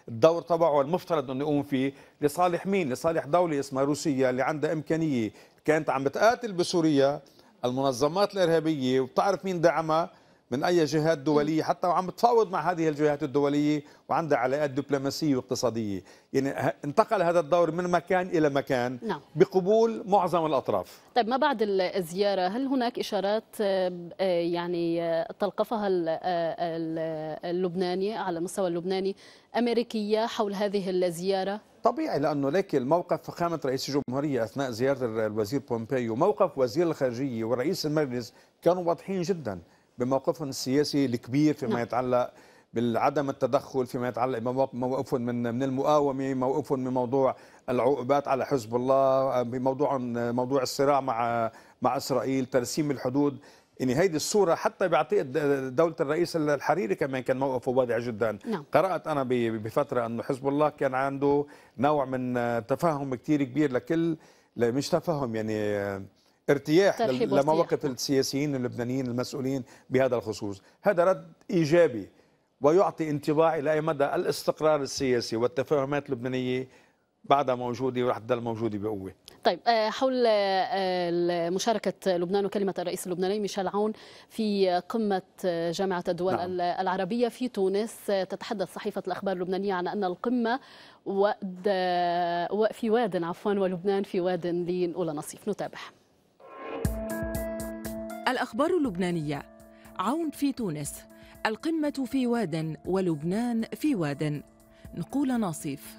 الدور تبعه المفترض انه يقوم فيه لصالح مين؟ لصالح دوله اسمها روسيا اللي عندها امكانيه كانت عم بتقاتل بسوريا المنظمات الارهابيه وبتعرف مين دعمها من اي جهات دوليه حتى وعم بتفاوض مع هذه الجهات الدوليه وعندها علاقات دبلوماسيه واقتصاديه يعني انتقل هذا الدور من مكان الى مكان نعم. بقبول معظم الاطراف طيب ما بعد الزياره هل هناك اشارات آه، آه، يعني آه، تلقفها اللبناني على المستوى اللبناني امريكيه حول هذه الزياره طبيعي لانه لكن الموقف فخامه رئيس الجمهوريه اثناء زياره الوزير بومبيو وموقف وزير الخارجيه ورئيس المجلس كانوا واضحين جدا بموقفهم السياسي الكبير فيما نعم. يتعلق بالعدم التدخل فيما يتعلق بموقفهم من من المقاومه، موقفهم من موضوع العقوبات على حزب الله، بموضوع موضوع الصراع مع مع اسرائيل، ترسيم الحدود، يعني هيدي الصوره حتى بيعطيها دوله الرئيس الحريري كمان كان موقفه واضح جدا نعم. قرات انا بفتره انه حزب الله كان عنده نوع من تفهم كثير كبير لكل مش تفهم يعني ارتياح لمواقف السياسيين اللبنانيين المسؤولين بهذا الخصوص هذا رد ايجابي ويعطي انطباع الى اي مدى الاستقرار السياسي والتفاهمات اللبنانيه بعدها موجوده ورح تضل موجوده بقوه طيب آه، حول آه، آه، مشاركة لبنان وكلمة الرئيس اللبناني ميشيل عون في قمة جامعة الدول نعم. العربية في تونس تتحدث صحيفة الأخبار اللبنانية عن أن القمة واد في واد عفوا ولبنان في واد لنقول نصيف نتابع الأخبار اللبنانية عون في تونس القمة في واد ولبنان في واد نقول ناصيف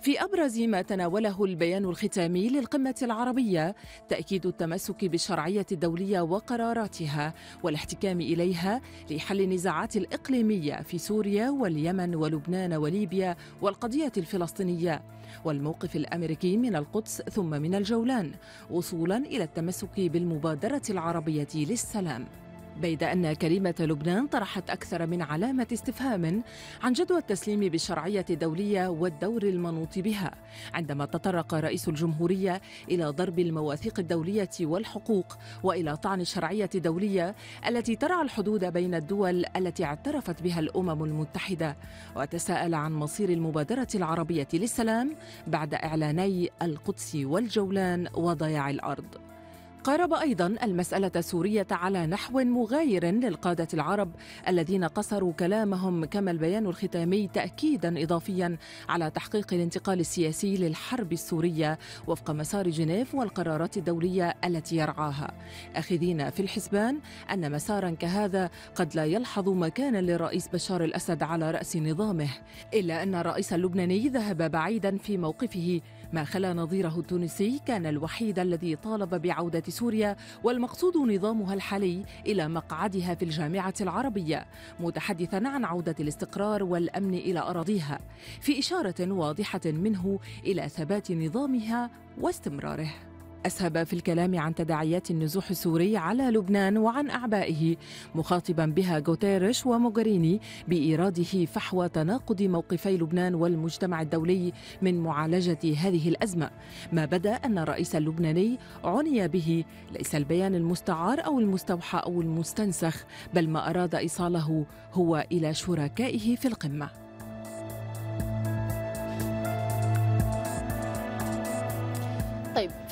في أبرز ما تناوله البيان الختامي للقمة العربية تأكيد التمسك بالشرعية الدولية وقراراتها والاحتكام إليها لحل النزاعات الإقليمية في سوريا واليمن ولبنان وليبيا والقضية الفلسطينية والموقف الأمريكي من القدس ثم من الجولان وصولا إلى التمسك بالمبادرة العربية للسلام بيد أن كلمة لبنان طرحت أكثر من علامة استفهام عن جدوى التسليم بالشرعية الدولية والدور المنوط بها عندما تطرق رئيس الجمهورية إلى ضرب المواثيق الدولية والحقوق وإلى طعن الشرعية الدولية التي ترعى الحدود بين الدول التي اعترفت بها الأمم المتحدة وتساءل عن مصير المبادرة العربية للسلام بعد إعلاني القدس والجولان وضياع الأرض قارب ايضا المساله السوريه على نحو مغاير للقاده العرب الذين قصروا كلامهم كما البيان الختامي تاكيدا اضافيا على تحقيق الانتقال السياسي للحرب السوريه وفق مسار جنيف والقرارات الدوليه التي يرعاها اخذين في الحسبان ان مسارا كهذا قد لا يلحظ مكانا للرئيس بشار الاسد على راس نظامه الا ان الرئيس اللبناني ذهب بعيدا في موقفه ما خلا نظيره التونسي كان الوحيد الذي طالب بعودة سوريا والمقصود نظامها الحالي إلى مقعدها في الجامعة العربية متحدثا عن عودة الاستقرار والأمن إلى أراضيها في إشارة واضحة منه إلى ثبات نظامها واستمراره أسهب في الكلام عن تداعيات النزوح السوري على لبنان وعن أعبائه مخاطبا بها غوتيرش وموغريني بإيراده فحوى تناقض موقفي لبنان والمجتمع الدولي من معالجة هذه الأزمة ما بدا أن الرئيس اللبناني عني به ليس البيان المستعار أو المستوحى أو المستنسخ بل ما أراد إيصاله هو إلى شركائه في القمة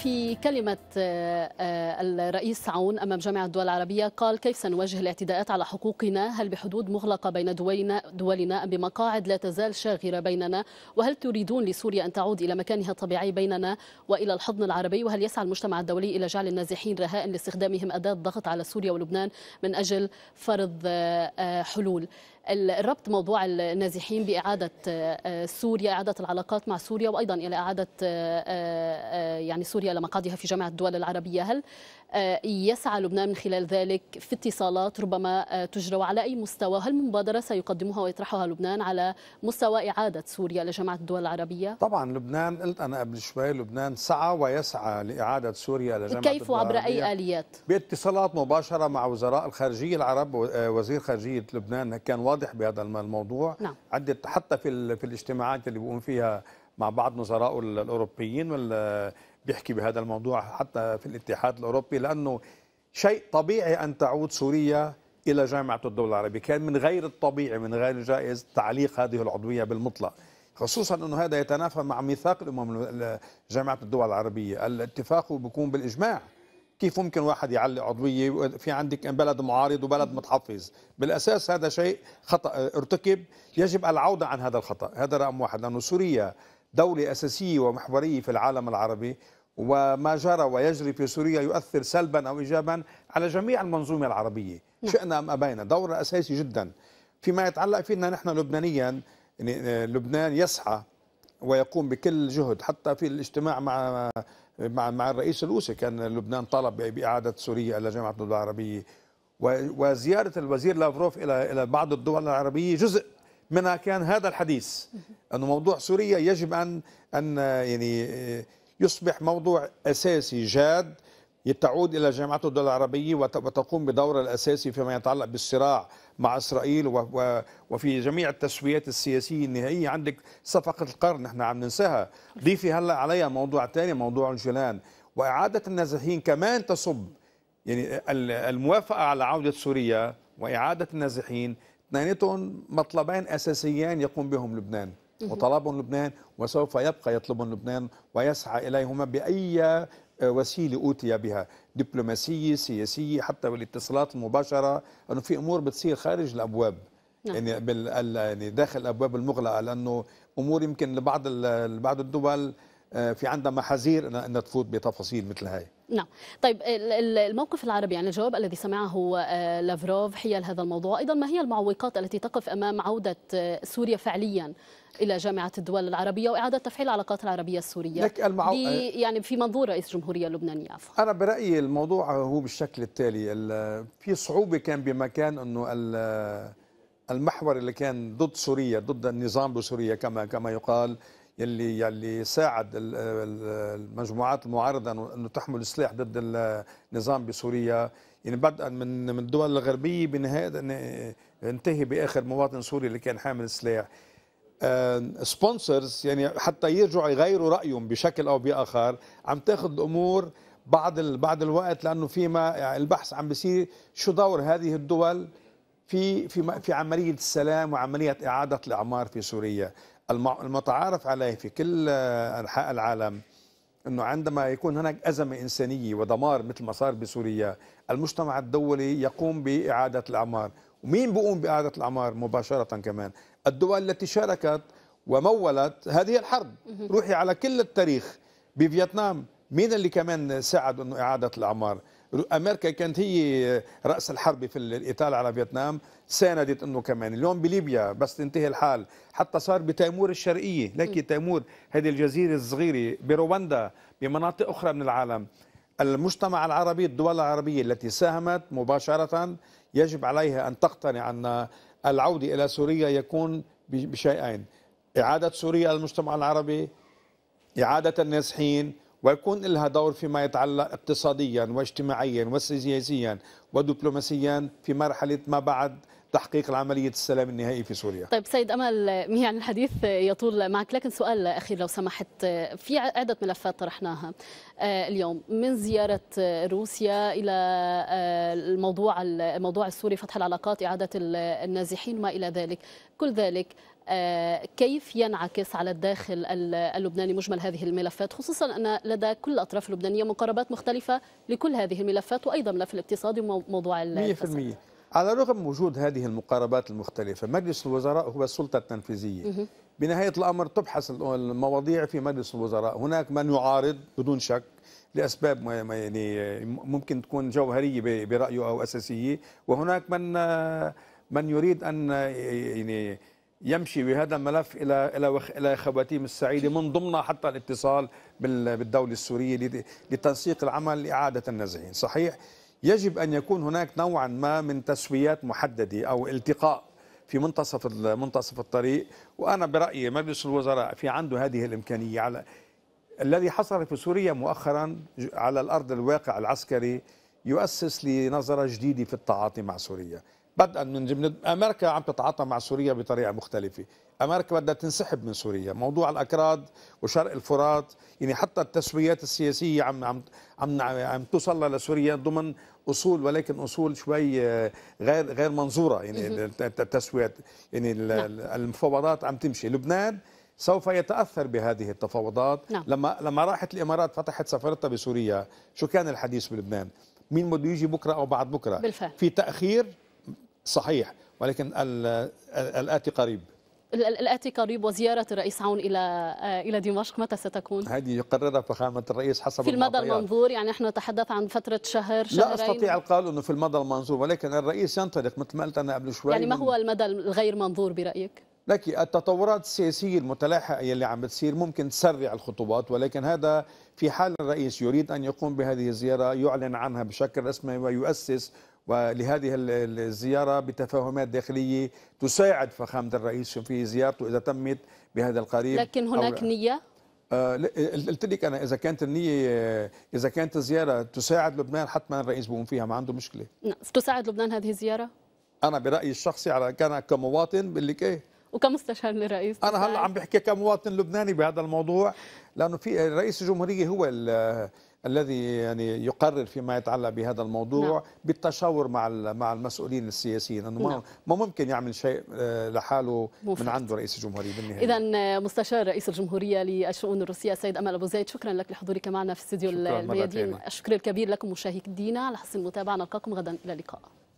في كلمة آه، آه، الرئيس عون أمام جامعة الدول العربية قال كيف سنواجه الاعتداءات على حقوقنا هل بحدود مغلقة بين دولنا دولنا أم بمقاعد لا تزال شاغرة بيننا وهل تريدون لسوريا أن تعود إلى مكانها الطبيعي بيننا وإلى الحضن العربي وهل يسعى المجتمع الدولي إلى جعل النازحين رهائن لاستخدامهم أداة ضغط على سوريا ولبنان من أجل فرض آه، حلول الربط موضوع النازحين بإعادة سوريا إعادة العلاقات مع سوريا وأيضا إلى إعادة يعني سوريا خلال مقعدها في جامعة الدول العربية هل آه، يسعى لبنان من خلال ذلك في اتصالات ربما آه، تجرى وعلى أي مستوى هل مبادرة سيقدمها ويطرحها لبنان على مستوى إعادة سوريا لجامعة الدول العربية طبعا لبنان قلت أنا قبل شوي لبنان سعى ويسعى لإعادة سوريا لجامعة الدول كيف وعبر أي آليات باتصالات مباشرة مع وزراء الخارجية العرب آه، وزير خارجية لبنان كان واضح بهذا الموضوع نعم. عدة حتى في في الاجتماعات اللي بيقوم فيها مع بعض نظراء الاوروبيين وال بيحكي بهذا الموضوع حتى في الاتحاد الأوروبي لأنه شيء طبيعي أن تعود سوريا إلى جامعة الدول العربية كان من غير الطبيعي من غير جائز تعليق هذه العضوية بالمطلق خصوصا أنه هذا يتنافى مع ميثاق الأمم جامعة الدول العربية الاتفاق بيكون بالإجماع كيف ممكن واحد يعلق عضويه في عندك بلد معارض وبلد متحفظ بالاساس هذا شيء خطا ارتكب يجب العوده عن هذا الخطا هذا رقم واحد لانه سوريا دوله اساسيه ومحوريه في العالم العربي وما جرى ويجري في سوريا يؤثر سلبا أو إيجابا على جميع المنظومة العربية نعم. شئنا أم أبينا دور أساسي جدا فيما يتعلق فينا نحن لبنانيا لبنان يسعى ويقوم بكل جهد حتى في الاجتماع مع مع مع الرئيس الروسي كان لبنان طلب باعاده سوريا الى جامعه الدول العربيه وزياره الوزير لافروف الى الى بعض الدول العربيه جزء منها كان هذا الحديث انه موضوع سوريا يجب ان ان يعني يصبح موضوع أساسي جاد تعود إلى جامعة الدول العربية وتقوم بدورها الأساسي فيما يتعلق بالصراع مع إسرائيل وفي جميع التسويات السياسية النهائية عندك صفقة القرن نحن عم ننساها ضيفي هلأ عليها موضوع ثاني موضوع الجولان وإعادة النازحين كمان تصب يعني الموافقة على عودة سوريا وإعادة النازحين اثنيناتهم مطلبين أساسيين يقوم بهم لبنان وطلبهم لبنان وسوف يبقى يطلبهم لبنان ويسعى إليهما بأي آه، وسيلة أوتي بها دبلوماسية سياسية حتى بالاتصالات المباشرة أنه في أمور بتصير خارج الأبواب نعم. يعني بال يعني داخل الأبواب المغلقة لأنه أمور يمكن لبعض بعض الدول آه، في عندنا محاذير أن تفوت بتفاصيل مثل هاي نعم طيب الموقف العربي يعني الجواب الذي سمعه آه، لافروف حيال هذا الموضوع أيضا ما هي المعوقات التي تقف أمام عودة آه، سوريا فعليا إلى جامعة الدول العربية وإعادة تفعيل العلاقات العربية السورية لك المعو... يعني في منظور رئيس الجمهورية اللبنانية عفوا أنا برأيي الموضوع هو بالشكل التالي في صعوبة كان بمكان أنه المحور اللي كان ضد سوريا ضد النظام بسوريا كما كما يقال يلي يلي ساعد المجموعات المعارضه انه تحمل سلاح ضد النظام بسوريا يعني بدءا من من الدول الغربيه بنهايه انتهي باخر مواطن سوري اللي كان حامل سلاح سبونسرز آه، يعني حتى يرجعوا يغيروا رايهم بشكل او باخر عم تاخذ الامور بعض بعض الوقت لانه فيما يعني البحث عم بيصير شو دور هذه الدول في في في عمليه السلام وعمليه اعاده الاعمار في سوريا المتعارف عليه في كل آه، أنحاء العالم أنه عندما يكون هناك أزمة إنسانية ودمار مثل ما صار بسوريا المجتمع الدولي يقوم بإعادة الأعمار ومين بيقوم بإعادة الأعمار مباشرة كمان الدول التي شاركت ومولت هذه الحرب روحي على كل التاريخ بفيتنام مين اللي كمان ساعد أنه إعادة الأعمار امريكا كانت هي آه، راس الحرب في الاطال على فيتنام ساندت انه كمان اليوم بليبيا بس تنتهي الحال حتى صار بتيمور الشرقيه لكن تيمور هذه الجزيره الصغيره برواندا بمناطق اخرى من العالم المجتمع العربي الدول العربيه التي ساهمت مباشره يجب عليها ان تقتنع ان العوده الى سوريا يكون بشيئين اعاده سوريا للمجتمع العربي اعاده النازحين ويكون لها دور فيما يتعلق اقتصاديا واجتماعيا وسياسيا ودبلوماسيا في مرحلة ما بعد تحقيق عملية السلام النهائي في سوريا طيب سيد أمل يعني الحديث يطول معك لكن سؤال أخير لو سمحت في عدة ملفات طرحناها آه، اليوم من زيارة روسيا إلى آه، الموضوع الموضوع السوري فتح العلاقات إعادة النازحين ما إلى ذلك كل ذلك آه، كيف ينعكس على الداخل اللبناني مجمل هذه الملفات خصوصا أن لدى كل الأطراف اللبنانية مقاربات مختلفة لكل هذه الملفات وأيضا ملف الاقتصاد وموضوع الفساد 100% على الرغم وجود هذه المقاربات المختلفة مجلس الوزراء هو السلطة التنفيذية بنهاية الأمر تبحث المواضيع في مجلس الوزراء هناك من يعارض بدون شك لاسباب يعني ممكن تكون جوهريه برايه او اساسيه وهناك من آه، من يريد ان آه، يعني يمشي بهذا الملف الى الى الى خواتيم السعيده من ضمنها حتى الاتصال بالدوله السوريه لتنسيق العمل لاعاده النازحين، صحيح؟ يجب ان يكون هناك نوعا ما من تسويات محدده او التقاء في منتصف منتصف الطريق، وانا برايي مجلس الوزراء في عنده هذه الامكانيه على الذي حصل في سوريا مؤخرا على الارض الواقع العسكري يؤسس لنظره جديده في التعاطي مع سوريا. بدءا من جبن امريكا عم تتعاطى مع سوريا بطريقه مختلفه، امريكا بدها تنسحب من سوريا، موضوع الاكراد وشرق الفرات، يعني حتى التسويات السياسيه عم عم عم, عم توصل لسوريا ضمن اصول ولكن اصول شوي آه، غير غير منظوره يعني التسويات يعني نعم. المفاوضات عم تمشي، لبنان سوف يتاثر بهذه التفاوضات نعم. لما لما راحت الامارات فتحت سفارتها بسوريا، شو كان الحديث بلبنان؟ مين بده يجي بكره او بعد بكره؟ بالفعل. في تاخير صحيح ولكن الآتي قريب الآتي قريب وزيارة الرئيس عون إلى آه، إلى دمشق متى ستكون؟ هذه يقررها فخامة الرئيس حسب في المدى المنظور يعني نحن نتحدث عن فترة شهر شهرين لا أستطيع القول أنه في المدى المنظور ولكن الرئيس ينطلق مثل ما قلت أنا قبل شوي يعني ما هو المدى الغير منظور برأيك؟ لك التطورات السياسية المتلاحقة اللي عم بتصير ممكن تسرع الخطوات ولكن هذا في حال الرئيس يريد أن يقوم بهذه الزيارة يعلن عنها بشكل رسمي ويؤسس ولهذه الزيارة بتفاهمات داخلية تساعد فخامة الرئيس في زيارته إذا تمت بهذا القريب لكن هناك نية؟ آه، قلت لك انا اذا كانت النيه اذا كانت الزياره تساعد لبنان حتما الرئيس بقوم فيها ما عنده مشكله نعم، تساعد لبنان هذه الزياره انا برايي الشخصي على كان كمواطن بقول لك ايه وكمستشار للرئيس انا هلا عم بحكي كمواطن لبناني بهذا الموضوع لانه في رئيس الجمهوريه هو الذي يعني يقرر فيما يتعلق بهذا الموضوع نعم. بالتشاور مع مع المسؤولين السياسيين انه نعم. ما ممكن يعمل شيء آه، لحاله مفرد. من عنده رئيس الجمهوريه بالنهايه اذا آه، مستشار رئيس الجمهوريه للشؤون الروسيه السيد امل ابو زيد شكرا لك لحضورك معنا في استديو الميادين الشكر الكبير لكم مشاهدينا على حسن المتابعه نلقاكم غدا الى اللقاء